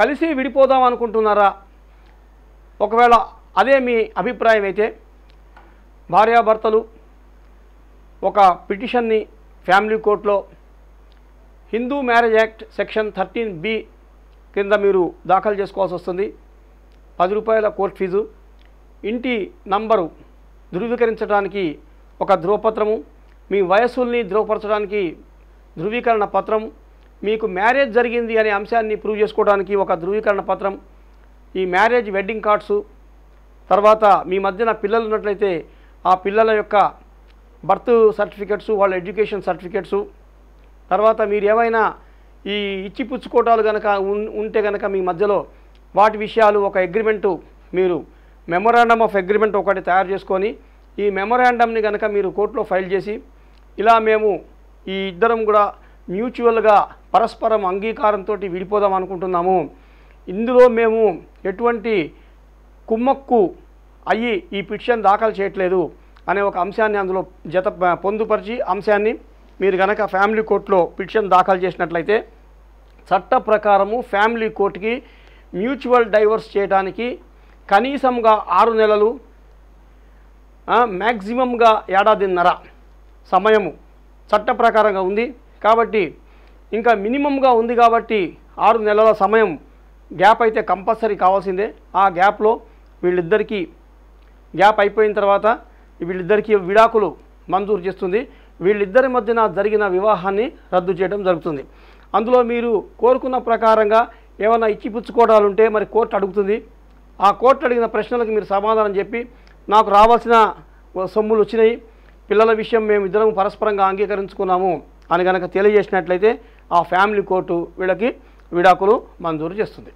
కలిసి విడిపోదాం అనుకుంటున్నారా ఒకవేళ అదే మీ అభిప్రాయం అయితే భార్యాభర్తలు ఒక పిటిషన్ని ఫ్యామిలీ కోర్టులో Hindu marriage act section thirteen B కింద మీరు దాఖలు చేసుకోవాల్సి వస్తుంది పది రూపాయల కోర్టు ఫీజు ఇంటి నంబరు ధృవీకరించడానికి ఒక ధ్రువపత్రము మీ వయస్సుల్ని ధృవపరచడానికి ధృవీకరణ పత్రం మీకు మ్యారేజ్ జరిగింది అనే అంశాన్ని ప్రూవ్ చేసుకోవడానికి ఒక ధృవీకరణ పత్రం ఈ మ్యారేజ్ వెడ్డింగ్ కార్డ్సు తర్వాత మీ మధ్యన పిల్లలు ఉన్నట్లయితే ఆ పిల్లల యొక్క బర్త్ సర్టిఫికెట్స్ వాళ్ళ ఎడ్యుకేషన్ సర్టిఫికెట్సు తర్వాత మీరు ఏవైనా ఈ ఇచ్చి పుచ్చుకోటాలు కనుక ఉంటే కనుక మీ మధ్యలో వాటి విషయాలు ఒక అగ్రిమెంటు మీరు మెమొరాండమ్ ఆఫ్ అగ్రిమెంట్ ఒకటి తయారు చేసుకొని ఈ మెమొరాండంని కనుక మీరు కోర్టులో ఫైల్ చేసి ఇలా మేము ఈ ఇద్దరం కూడా మ్యూచువల్గా పరస్పరం అంగీకారంతో విడిపోదాం అనుకుంటున్నాము ఇందులో మేము ఎటువంటి కుమ్మక్కు అయ్యి ఈ పిటిషన్ దాఖలు చేయట్లేదు అనే ఒక అంశాన్ని అందులో జత పొందుపరిచి అంశాన్ని మీరు కనుక ఫ్యామిలీ కోర్టులో పిటిషన్ దాఖలు చేసినట్లయితే చట్ట ప్రకారము ఫ్యామిలీ కోర్టుకి మ్యూచువల్ డైవర్స్ చేయడానికి కనీసంగా ఆరు నెలలు మ్యాక్సిమంగా ఏడాదిన్నర సమయము చట్ట ప్రకారంగా ఉంది కాబట్టి ఇంకా మినిమంగా ఉంది కాబట్టి ఆరు నెలల సమయం గ్యాప్ అయితే కంపల్సరీ కావాల్సిందే ఆ గ్యాప్లో వీళ్ళిద్దరికీ గ్యాప్ అయిపోయిన తర్వాత వీళ్ళిద్దరికీ విడాకులు మంజూరు చేస్తుంది వీళ్ళిద్దరి మధ్యన జరిగిన వివాహాన్ని రద్దు చేయడం జరుగుతుంది అందులో మీరు కోరుకున్న ప్రకారంగా ఏమైనా ఇచ్చిపుచ్చుకోవడాలుంటే మరి కోర్టు అడుగుతుంది ఆ కోర్టు అడిగిన ప్రశ్నలకు మీరు సమాధానం చెప్పి నాకు రావాల్సిన సొమ్ములు వచ్చినాయి పిల్లల విషయం మేము ఇద్దరం పరస్పరంగా అంగీకరించుకున్నాము అని కనుక తెలియజేసినట్లయితే ఆ ఫ్యామిలీ కోర్టు వీళ్ళకి విడాకులు మంజూరు చేస్తుంది